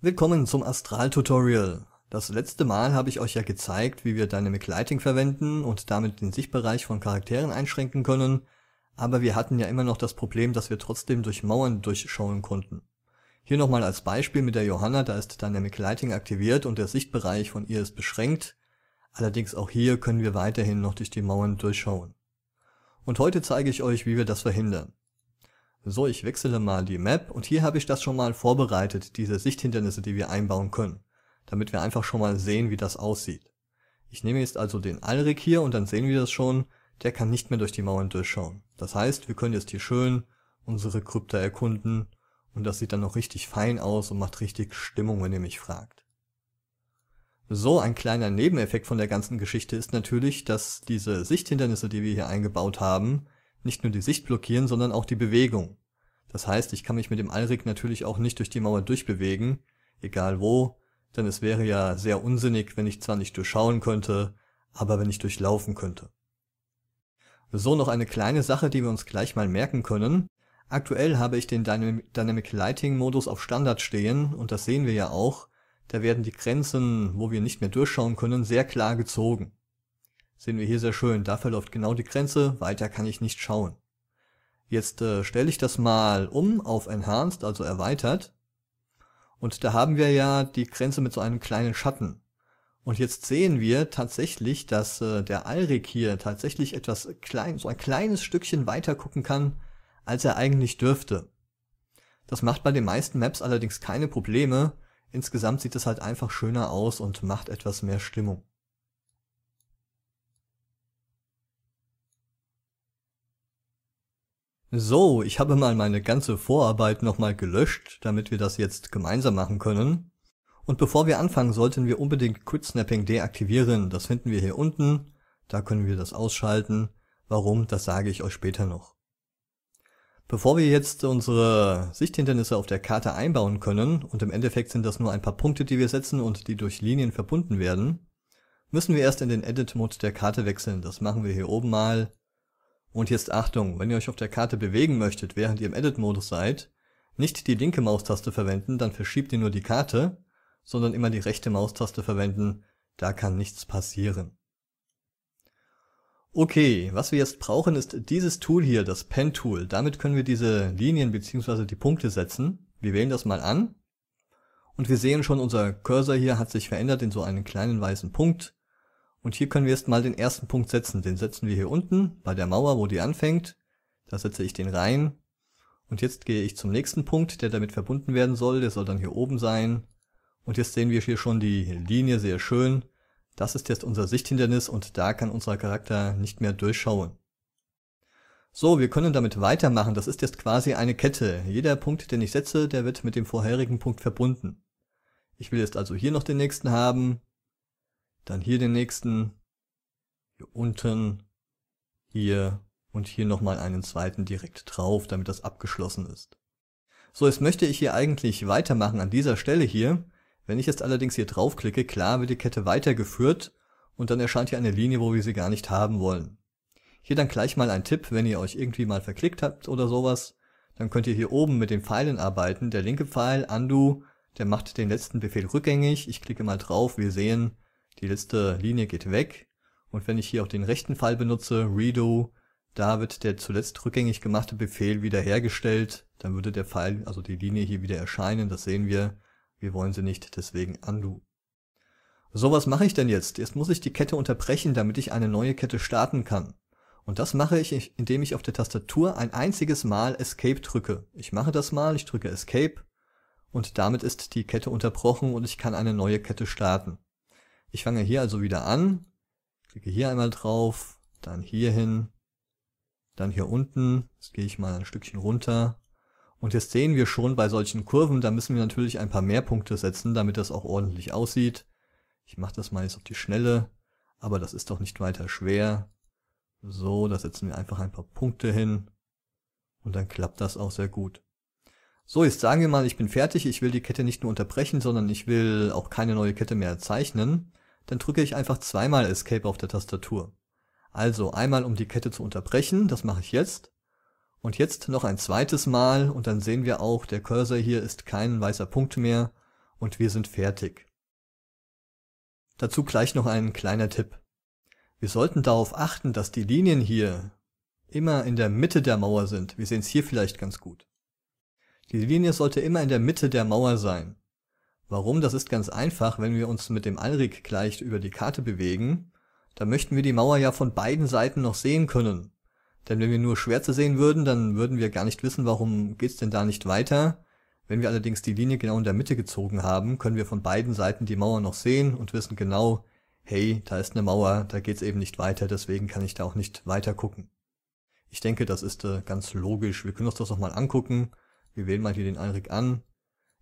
Willkommen zum Astral-Tutorial. Das letzte Mal habe ich euch ja gezeigt, wie wir Dynamic Lighting verwenden und damit den Sichtbereich von Charakteren einschränken können, aber wir hatten ja immer noch das Problem, dass wir trotzdem durch Mauern durchschauen konnten. Hier nochmal als Beispiel mit der Johanna, da ist Dynamic Lighting aktiviert und der Sichtbereich von ihr ist beschränkt, allerdings auch hier können wir weiterhin noch durch die Mauern durchschauen. Und heute zeige ich euch, wie wir das verhindern. So, ich wechsle mal die Map und hier habe ich das schon mal vorbereitet, diese Sichthindernisse, die wir einbauen können, damit wir einfach schon mal sehen, wie das aussieht. Ich nehme jetzt also den Alrik hier und dann sehen wir das schon, der kann nicht mehr durch die Mauern durchschauen. Das heißt, wir können jetzt hier schön unsere Krypta erkunden und das sieht dann noch richtig fein aus und macht richtig Stimmung, wenn ihr mich fragt. So, ein kleiner Nebeneffekt von der ganzen Geschichte ist natürlich, dass diese Sichthindernisse, die wir hier eingebaut haben, nicht nur die Sicht blockieren, sondern auch die Bewegung. Das heißt, ich kann mich mit dem Allrig natürlich auch nicht durch die Mauer durchbewegen, egal wo, denn es wäre ja sehr unsinnig, wenn ich zwar nicht durchschauen könnte, aber wenn ich durchlaufen könnte. So noch eine kleine Sache, die wir uns gleich mal merken können. Aktuell habe ich den Dynamic Lighting Modus auf Standard stehen und das sehen wir ja auch. Da werden die Grenzen, wo wir nicht mehr durchschauen können, sehr klar gezogen. Sehen wir hier sehr schön. Da verläuft genau die Grenze. Weiter kann ich nicht schauen. Jetzt äh, stelle ich das mal um auf Enhanced, also erweitert. Und da haben wir ja die Grenze mit so einem kleinen Schatten. Und jetzt sehen wir tatsächlich, dass äh, der Alrik hier tatsächlich etwas klein, so ein kleines Stückchen weiter gucken kann, als er eigentlich dürfte. Das macht bei den meisten Maps allerdings keine Probleme. Insgesamt sieht es halt einfach schöner aus und macht etwas mehr Stimmung. So, ich habe mal meine ganze Vorarbeit nochmal gelöscht, damit wir das jetzt gemeinsam machen können. Und bevor wir anfangen, sollten wir unbedingt Quicksnapping deaktivieren. Das finden wir hier unten. Da können wir das ausschalten. Warum, das sage ich euch später noch. Bevor wir jetzt unsere Sichthindernisse auf der Karte einbauen können, und im Endeffekt sind das nur ein paar Punkte, die wir setzen und die durch Linien verbunden werden, müssen wir erst in den Edit-Mode der Karte wechseln. Das machen wir hier oben mal und jetzt Achtung, wenn ihr euch auf der Karte bewegen möchtet, während ihr im Edit-Modus seid, nicht die linke Maustaste verwenden, dann verschiebt ihr nur die Karte, sondern immer die rechte Maustaste verwenden, da kann nichts passieren. Okay, was wir jetzt brauchen ist dieses Tool hier, das Pen Tool. Damit können wir diese Linien bzw. die Punkte setzen. Wir wählen das mal an und wir sehen schon, unser Cursor hier hat sich verändert in so einen kleinen weißen Punkt. Und hier können wir jetzt mal den ersten Punkt setzen. Den setzen wir hier unten bei der Mauer, wo die anfängt. Da setze ich den rein. Und jetzt gehe ich zum nächsten Punkt, der damit verbunden werden soll. Der soll dann hier oben sein. Und jetzt sehen wir hier schon die Linie sehr schön. Das ist jetzt unser Sichthindernis und da kann unser Charakter nicht mehr durchschauen. So, wir können damit weitermachen. Das ist jetzt quasi eine Kette. Jeder Punkt, den ich setze, der wird mit dem vorherigen Punkt verbunden. Ich will jetzt also hier noch den nächsten haben. Dann hier den nächsten. Hier unten. Hier. Und hier nochmal einen zweiten direkt drauf, damit das abgeschlossen ist. So, jetzt möchte ich hier eigentlich weitermachen an dieser Stelle hier. Wenn ich jetzt allerdings hier draufklicke, klar wird die Kette weitergeführt und dann erscheint hier eine Linie, wo wir sie gar nicht haben wollen. Hier dann gleich mal ein Tipp, wenn ihr euch irgendwie mal verklickt habt oder sowas, dann könnt ihr hier oben mit den Pfeilen arbeiten. Der linke Pfeil, Undo, der macht den letzten Befehl rückgängig. Ich klicke mal drauf, wir sehen, die letzte Linie geht weg und wenn ich hier auch den rechten Pfeil benutze (Redo), da wird der zuletzt rückgängig gemachte Befehl wiederhergestellt. dann würde der Pfeil, also die Linie hier wieder erscheinen, das sehen wir, wir wollen sie nicht, deswegen Undo. So, was mache ich denn jetzt? Jetzt muss ich die Kette unterbrechen, damit ich eine neue Kette starten kann. Und das mache ich, indem ich auf der Tastatur ein einziges Mal Escape drücke. Ich mache das mal, ich drücke Escape und damit ist die Kette unterbrochen und ich kann eine neue Kette starten ich fange hier also wieder an, klicke hier einmal drauf, dann hier hin, dann hier unten, jetzt gehe ich mal ein Stückchen runter. Und jetzt sehen wir schon bei solchen Kurven, da müssen wir natürlich ein paar mehr Punkte setzen, damit das auch ordentlich aussieht. Ich mache das mal jetzt auf die Schnelle, aber das ist doch nicht weiter schwer. So, da setzen wir einfach ein paar Punkte hin und dann klappt das auch sehr gut. So, jetzt sagen wir mal, ich bin fertig, ich will die Kette nicht nur unterbrechen, sondern ich will auch keine neue Kette mehr zeichnen dann drücke ich einfach zweimal Escape auf der Tastatur. Also einmal um die Kette zu unterbrechen, das mache ich jetzt. Und jetzt noch ein zweites Mal und dann sehen wir auch, der Cursor hier ist kein weißer Punkt mehr und wir sind fertig. Dazu gleich noch ein kleiner Tipp. Wir sollten darauf achten, dass die Linien hier immer in der Mitte der Mauer sind. Wir sehen es hier vielleicht ganz gut. Die Linie sollte immer in der Mitte der Mauer sein. Warum? Das ist ganz einfach. Wenn wir uns mit dem Alrik gleich über die Karte bewegen, dann möchten wir die Mauer ja von beiden Seiten noch sehen können. Denn wenn wir nur Schwärze sehen würden, dann würden wir gar nicht wissen, warum geht's denn da nicht weiter. Wenn wir allerdings die Linie genau in der Mitte gezogen haben, können wir von beiden Seiten die Mauer noch sehen und wissen genau, hey, da ist eine Mauer, da geht's eben nicht weiter, deswegen kann ich da auch nicht weiter gucken. Ich denke, das ist äh, ganz logisch. Wir können uns das nochmal angucken. Wir wählen mal hier den Alrik an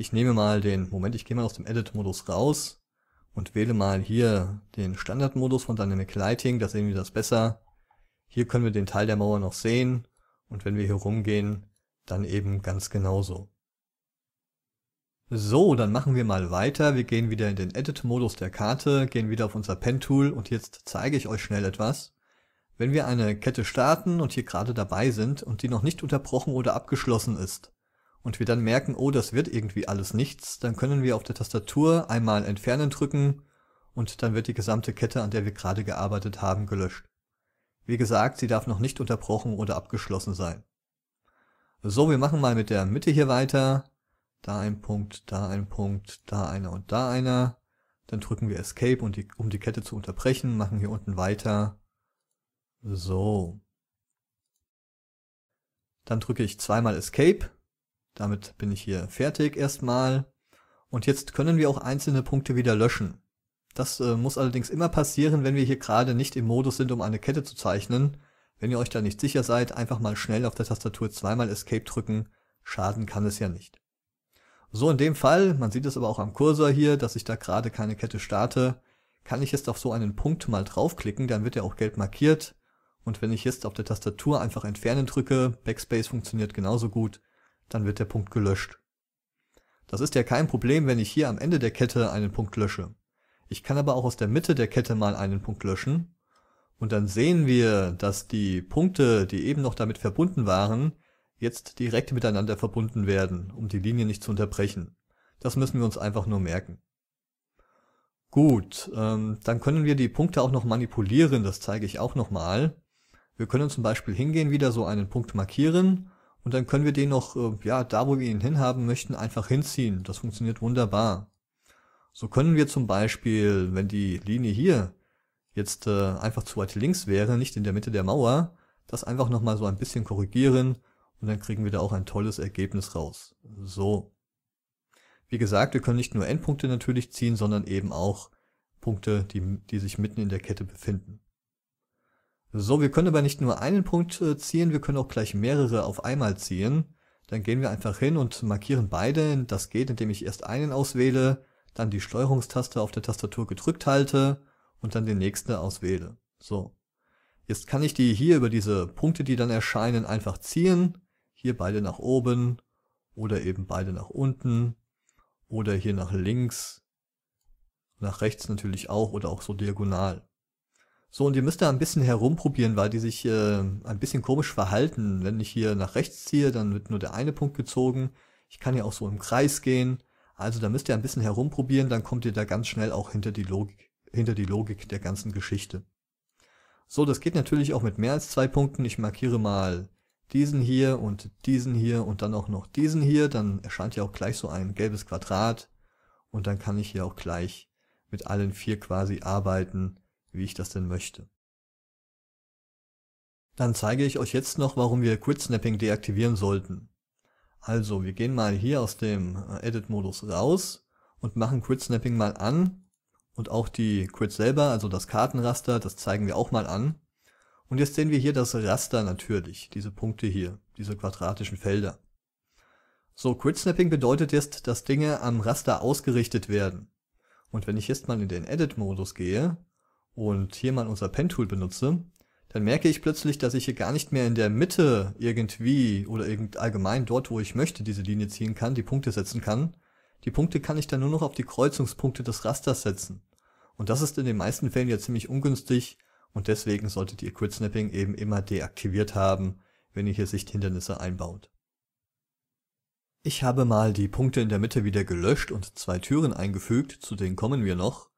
ich nehme mal den, Moment, ich gehe mal aus dem Edit-Modus raus und wähle mal hier den Standard-Modus von Dynamic Lighting, da sehen wir das besser. Hier können wir den Teil der Mauer noch sehen und wenn wir hier rumgehen, dann eben ganz genauso. So, dann machen wir mal weiter. Wir gehen wieder in den Edit-Modus der Karte, gehen wieder auf unser Pen-Tool und jetzt zeige ich euch schnell etwas. Wenn wir eine Kette starten und hier gerade dabei sind und die noch nicht unterbrochen oder abgeschlossen ist, und wir dann merken, oh, das wird irgendwie alles nichts, dann können wir auf der Tastatur einmal Entfernen drücken und dann wird die gesamte Kette, an der wir gerade gearbeitet haben, gelöscht. Wie gesagt, sie darf noch nicht unterbrochen oder abgeschlossen sein. So, wir machen mal mit der Mitte hier weiter. Da ein Punkt, da ein Punkt, da einer und da einer. Dann drücken wir Escape, und die, um die Kette zu unterbrechen, machen hier unten weiter. So. Dann drücke ich zweimal Escape damit bin ich hier fertig erstmal. Und jetzt können wir auch einzelne Punkte wieder löschen. Das äh, muss allerdings immer passieren, wenn wir hier gerade nicht im Modus sind, um eine Kette zu zeichnen. Wenn ihr euch da nicht sicher seid, einfach mal schnell auf der Tastatur zweimal Escape drücken. Schaden kann es ja nicht. So in dem Fall, man sieht es aber auch am Cursor hier, dass ich da gerade keine Kette starte, kann ich jetzt auf so einen Punkt mal draufklicken, dann wird er auch gelb markiert. Und wenn ich jetzt auf der Tastatur einfach entfernen drücke, Backspace funktioniert genauso gut, dann wird der Punkt gelöscht. Das ist ja kein Problem, wenn ich hier am Ende der Kette einen Punkt lösche. Ich kann aber auch aus der Mitte der Kette mal einen Punkt löschen. Und dann sehen wir, dass die Punkte, die eben noch damit verbunden waren, jetzt direkt miteinander verbunden werden, um die Linie nicht zu unterbrechen. Das müssen wir uns einfach nur merken. Gut, ähm, dann können wir die Punkte auch noch manipulieren, das zeige ich auch nochmal. Wir können zum Beispiel hingehen, wieder so einen Punkt markieren und dann können wir den noch, äh, ja, da wo wir ihn hinhaben möchten, einfach hinziehen. Das funktioniert wunderbar. So können wir zum Beispiel, wenn die Linie hier jetzt äh, einfach zu weit links wäre, nicht in der Mitte der Mauer, das einfach nochmal so ein bisschen korrigieren und dann kriegen wir da auch ein tolles Ergebnis raus. So. Wie gesagt, wir können nicht nur Endpunkte natürlich ziehen, sondern eben auch Punkte, die, die sich mitten in der Kette befinden. So, wir können aber nicht nur einen Punkt äh, ziehen, wir können auch gleich mehrere auf einmal ziehen. Dann gehen wir einfach hin und markieren beide. Das geht, indem ich erst einen auswähle, dann die Steuerungstaste auf der Tastatur gedrückt halte und dann den nächsten auswähle. So. Jetzt kann ich die hier über diese Punkte, die dann erscheinen, einfach ziehen. Hier beide nach oben oder eben beide nach unten oder hier nach links, nach rechts natürlich auch oder auch so diagonal. So, und ihr müsst da ein bisschen herumprobieren, weil die sich äh, ein bisschen komisch verhalten. Wenn ich hier nach rechts ziehe, dann wird nur der eine Punkt gezogen. Ich kann ja auch so im Kreis gehen. Also da müsst ihr ein bisschen herumprobieren, dann kommt ihr da ganz schnell auch hinter die Logik, hinter die Logik der ganzen Geschichte. So, das geht natürlich auch mit mehr als zwei Punkten. Ich markiere mal diesen hier und diesen hier und dann auch noch diesen hier. Dann erscheint ja auch gleich so ein gelbes Quadrat. Und dann kann ich hier auch gleich mit allen vier quasi arbeiten wie ich das denn möchte. Dann zeige ich euch jetzt noch, warum wir Snapping deaktivieren sollten. Also, wir gehen mal hier aus dem äh, Edit-Modus raus und machen Snapping mal an und auch die Quits selber, also das Kartenraster, das zeigen wir auch mal an. Und jetzt sehen wir hier das Raster natürlich, diese Punkte hier, diese quadratischen Felder. So, Snapping bedeutet jetzt, dass Dinge am Raster ausgerichtet werden. Und wenn ich jetzt mal in den Edit-Modus gehe und hier mal unser Pen-Tool benutze, dann merke ich plötzlich, dass ich hier gar nicht mehr in der Mitte irgendwie oder allgemein dort, wo ich möchte, diese Linie ziehen kann, die Punkte setzen kann. Die Punkte kann ich dann nur noch auf die Kreuzungspunkte des Rasters setzen. Und das ist in den meisten Fällen ja ziemlich ungünstig und deswegen solltet ihr Quid snapping eben immer deaktiviert haben, wenn ihr hier Sichthindernisse einbaut. Ich habe mal die Punkte in der Mitte wieder gelöscht und zwei Türen eingefügt, zu denen kommen wir noch.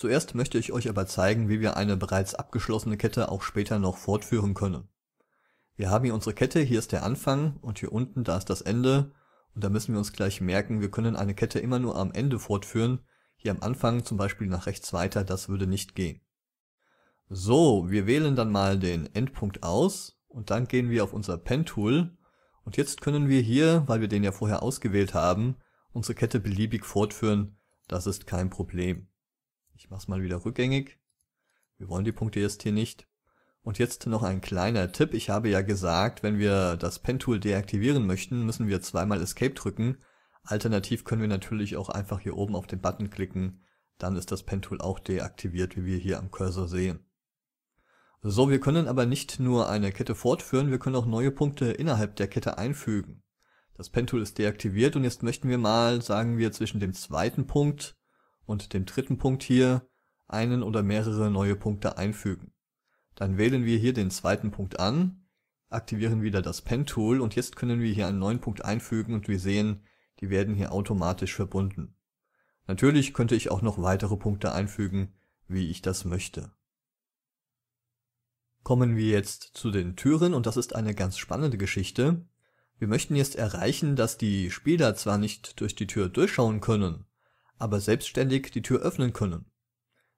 Zuerst möchte ich euch aber zeigen, wie wir eine bereits abgeschlossene Kette auch später noch fortführen können. Wir haben hier unsere Kette, hier ist der Anfang und hier unten, da ist das Ende und da müssen wir uns gleich merken, wir können eine Kette immer nur am Ende fortführen, hier am Anfang zum Beispiel nach rechts weiter, das würde nicht gehen. So, wir wählen dann mal den Endpunkt aus und dann gehen wir auf unser Pen-Tool und jetzt können wir hier, weil wir den ja vorher ausgewählt haben, unsere Kette beliebig fortführen, das ist kein Problem. Ich mach's mal wieder rückgängig. Wir wollen die Punkte jetzt hier nicht. Und jetzt noch ein kleiner Tipp. Ich habe ja gesagt, wenn wir das Pen-Tool deaktivieren möchten, müssen wir zweimal Escape drücken. Alternativ können wir natürlich auch einfach hier oben auf den Button klicken. Dann ist das Pen-Tool auch deaktiviert, wie wir hier am Cursor sehen. So, wir können aber nicht nur eine Kette fortführen, wir können auch neue Punkte innerhalb der Kette einfügen. Das Pen-Tool ist deaktiviert und jetzt möchten wir mal, sagen wir, zwischen dem zweiten Punkt und dem dritten Punkt hier einen oder mehrere neue Punkte einfügen. Dann wählen wir hier den zweiten Punkt an, aktivieren wieder das Pen Tool und jetzt können wir hier einen neuen Punkt einfügen und wir sehen, die werden hier automatisch verbunden. Natürlich könnte ich auch noch weitere Punkte einfügen, wie ich das möchte. Kommen wir jetzt zu den Türen und das ist eine ganz spannende Geschichte. Wir möchten jetzt erreichen, dass die Spieler zwar nicht durch die Tür durchschauen können, aber selbstständig die Tür öffnen können.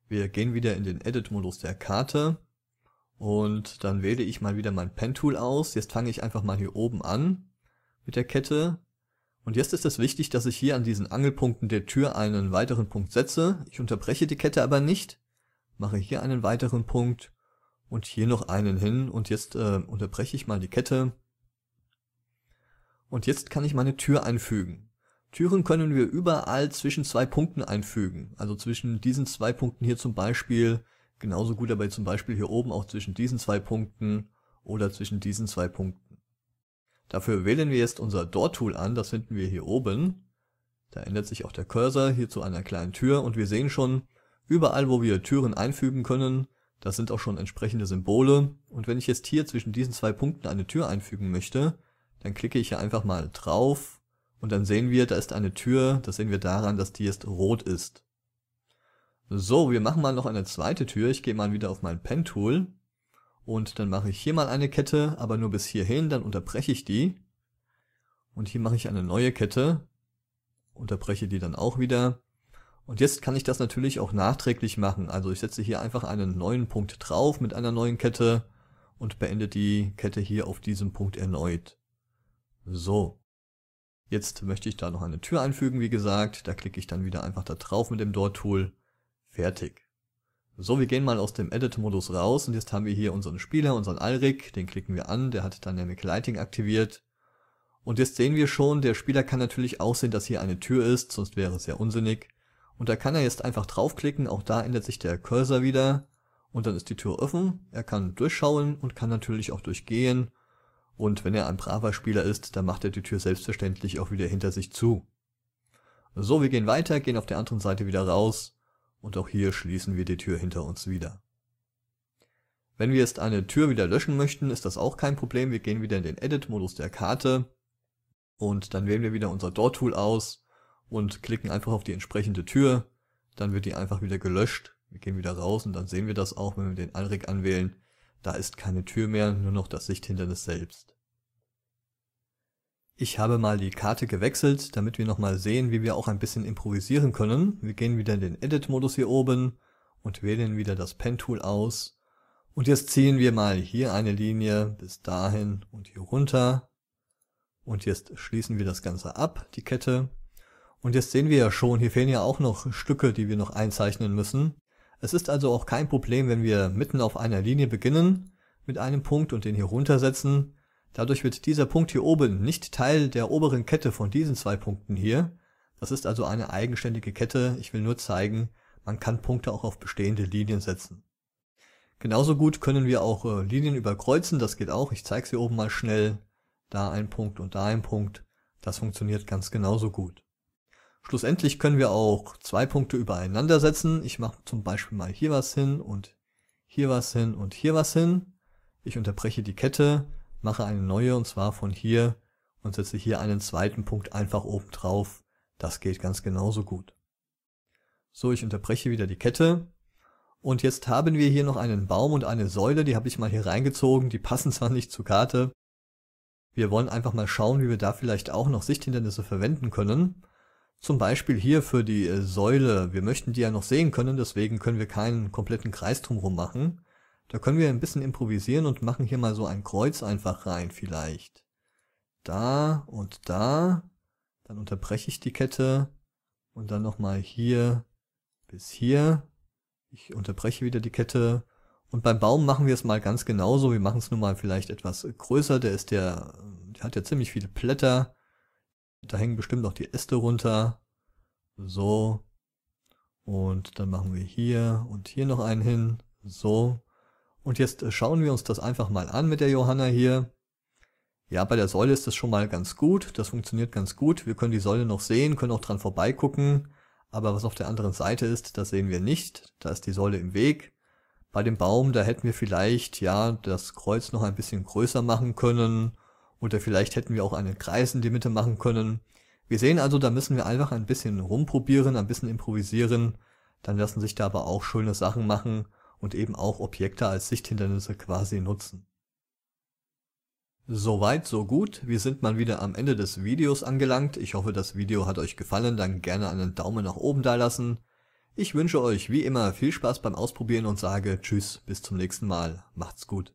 Wir gehen wieder in den Edit-Modus der Karte und dann wähle ich mal wieder mein Pen-Tool aus. Jetzt fange ich einfach mal hier oben an mit der Kette. Und jetzt ist es wichtig, dass ich hier an diesen Angelpunkten der Tür einen weiteren Punkt setze. Ich unterbreche die Kette aber nicht, mache hier einen weiteren Punkt und hier noch einen hin. Und jetzt äh, unterbreche ich mal die Kette. Und jetzt kann ich meine Tür einfügen. Türen können wir überall zwischen zwei Punkten einfügen. Also zwischen diesen zwei Punkten hier zum Beispiel, genauso gut dabei zum Beispiel hier oben auch zwischen diesen zwei Punkten oder zwischen diesen zwei Punkten. Dafür wählen wir jetzt unser Door-Tool an, das finden wir hier oben. Da ändert sich auch der Cursor hier zu einer kleinen Tür und wir sehen schon, überall wo wir Türen einfügen können, das sind auch schon entsprechende Symbole. Und wenn ich jetzt hier zwischen diesen zwei Punkten eine Tür einfügen möchte, dann klicke ich hier einfach mal drauf und dann sehen wir, da ist eine Tür, das sehen wir daran, dass die jetzt rot ist. So, wir machen mal noch eine zweite Tür. Ich gehe mal wieder auf mein Pen-Tool. Und dann mache ich hier mal eine Kette, aber nur bis hierhin, dann unterbreche ich die. Und hier mache ich eine neue Kette, unterbreche die dann auch wieder. Und jetzt kann ich das natürlich auch nachträglich machen. Also ich setze hier einfach einen neuen Punkt drauf mit einer neuen Kette und beende die Kette hier auf diesem Punkt erneut. So. Jetzt möchte ich da noch eine Tür einfügen, wie gesagt. Da klicke ich dann wieder einfach da drauf mit dem Door-Tool. Fertig. So, wir gehen mal aus dem Edit-Modus raus und jetzt haben wir hier unseren Spieler, unseren Alrik. Den klicken wir an, der hat Dynamic Lighting aktiviert. Und jetzt sehen wir schon, der Spieler kann natürlich auch sehen, dass hier eine Tür ist, sonst wäre es ja unsinnig. Und da kann er jetzt einfach draufklicken, auch da ändert sich der Cursor wieder. Und dann ist die Tür offen, er kann durchschauen und kann natürlich auch durchgehen und wenn er ein braver Spieler ist, dann macht er die Tür selbstverständlich auch wieder hinter sich zu. So, wir gehen weiter, gehen auf der anderen Seite wieder raus und auch hier schließen wir die Tür hinter uns wieder. Wenn wir jetzt eine Tür wieder löschen möchten, ist das auch kein Problem. Wir gehen wieder in den Edit-Modus der Karte und dann wählen wir wieder unser Door-Tool aus und klicken einfach auf die entsprechende Tür. Dann wird die einfach wieder gelöscht. Wir gehen wieder raus und dann sehen wir das auch, wenn wir den Alrik anwählen, da ist keine Tür mehr, nur noch das Sichthindernis selbst. Ich habe mal die Karte gewechselt, damit wir nochmal sehen, wie wir auch ein bisschen improvisieren können. Wir gehen wieder in den Edit-Modus hier oben und wählen wieder das Pen-Tool aus. Und jetzt ziehen wir mal hier eine Linie bis dahin und hier runter. Und jetzt schließen wir das Ganze ab, die Kette. Und jetzt sehen wir ja schon, hier fehlen ja auch noch Stücke, die wir noch einzeichnen müssen. Es ist also auch kein Problem, wenn wir mitten auf einer Linie beginnen mit einem Punkt und den hier runtersetzen. Dadurch wird dieser Punkt hier oben nicht Teil der oberen Kette von diesen zwei Punkten hier. Das ist also eine eigenständige Kette. Ich will nur zeigen, man kann Punkte auch auf bestehende Linien setzen. Genauso gut können wir auch äh, Linien überkreuzen, das geht auch. Ich zeige es hier oben mal schnell. Da ein Punkt und da ein Punkt. Das funktioniert ganz genauso gut. Schlussendlich können wir auch zwei Punkte übereinander setzen. Ich mache zum Beispiel mal hier was hin und hier was hin und hier was hin. Ich unterbreche die Kette, mache eine neue und zwar von hier und setze hier einen zweiten Punkt einfach oben drauf. Das geht ganz genauso gut. So, ich unterbreche wieder die Kette. Und jetzt haben wir hier noch einen Baum und eine Säule, die habe ich mal hier reingezogen, die passen zwar nicht zur Karte. Wir wollen einfach mal schauen, wie wir da vielleicht auch noch Sichthindernisse verwenden können. Zum Beispiel hier für die äh, Säule. Wir möchten die ja noch sehen können, deswegen können wir keinen kompletten Kreis drumherum machen. Da können wir ein bisschen improvisieren und machen hier mal so ein Kreuz einfach rein vielleicht. Da und da. Dann unterbreche ich die Kette. Und dann nochmal hier bis hier. Ich unterbreche wieder die Kette. Und beim Baum machen wir es mal ganz genauso. Wir machen es nun mal vielleicht etwas größer. Der ist der, der hat ja ziemlich viele Blätter. Da hängen bestimmt noch die Äste runter. So. Und dann machen wir hier und hier noch einen hin. So. Und jetzt äh, schauen wir uns das einfach mal an mit der Johanna hier. Ja, bei der Säule ist das schon mal ganz gut. Das funktioniert ganz gut. Wir können die Säule noch sehen, können auch dran vorbeigucken. Aber was auf der anderen Seite ist, das sehen wir nicht. Da ist die Säule im Weg. Bei dem Baum, da hätten wir vielleicht, ja, das Kreuz noch ein bisschen größer machen können oder vielleicht hätten wir auch einen Kreis in die Mitte machen können. Wir sehen also, da müssen wir einfach ein bisschen rumprobieren, ein bisschen improvisieren. Dann lassen sich da aber auch schöne Sachen machen und eben auch Objekte als Sichthindernisse quasi nutzen. Soweit, so gut. Wir sind mal wieder am Ende des Videos angelangt. Ich hoffe, das Video hat euch gefallen. Dann gerne einen Daumen nach oben dalassen. Ich wünsche euch wie immer viel Spaß beim Ausprobieren und sage Tschüss, bis zum nächsten Mal. Macht's gut.